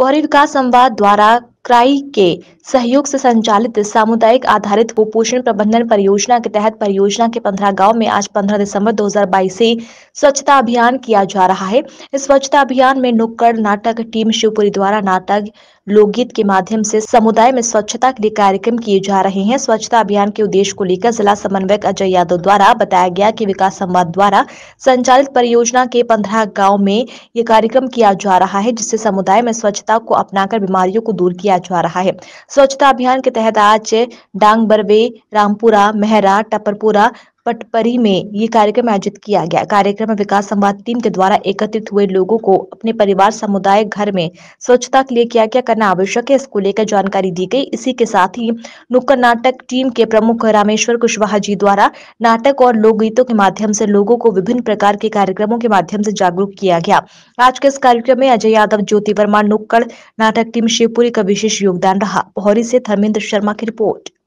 पोहरिद विकास संवाद द्वारा क्राई के सहयोग से संचालित सामुदायिक आधारित कुपोषण प्रबंधन परियोजना के तहत परियोजना के पंद्रह गांव में आज 15 दिसंबर 2022 से स्वच्छता अभियान किया जा रहा है इस स्वच्छता अभियान में नुक्कड़ नाटक टीम शिवपुरी द्वारा नाटक लोकगीत के माध्यम से समुदाय में स्वच्छता के लिए कार्यक्रम किए जा रहे हैं स्वच्छता अभियान के उद्देश्य को लेकर जिला समन्वयक अजय यादव द्वारा बताया गया कि विकास संवाद द्वारा संचालित परियोजना के पंद्रह गाँव में ये कार्यक्रम किया जा रहा है जिससे समुदाय में स्वच्छता को अपनाकर बीमारियों को दूर किया किया जा रहा है स्वच्छता अभियान के तहत आज डांगबरवे रामपुरा मेहरा टपरपुरा पटपरी में ये कार्यक्रम आयोजित किया गया कार्यक्रम में विकास संवाद टीम के द्वारा एकत्रित हुए लोगों को अपने परिवार समुदाय घर में स्वच्छता के लिए क्या क्या करना आवश्यक है इसको लेकर जानकारी दी गई इसी के साथ ही नुक्कड़ नाटक टीम के प्रमुख रामेश्वर कुशवाहा जी द्वारा नाटक और लोकगीतों के माध्यम से लोगों को विभिन्न प्रकार के कार्यक्रमों के माध्यम से जागरूक किया गया आज के इस कार्यक्रम में अजय यादव ज्योति वर्मा नुक्कड़ नाटक टीम शिवपुरी का विशेष योगदान रहा पोहरी से धर्मेंद्र शर्मा की रिपोर्ट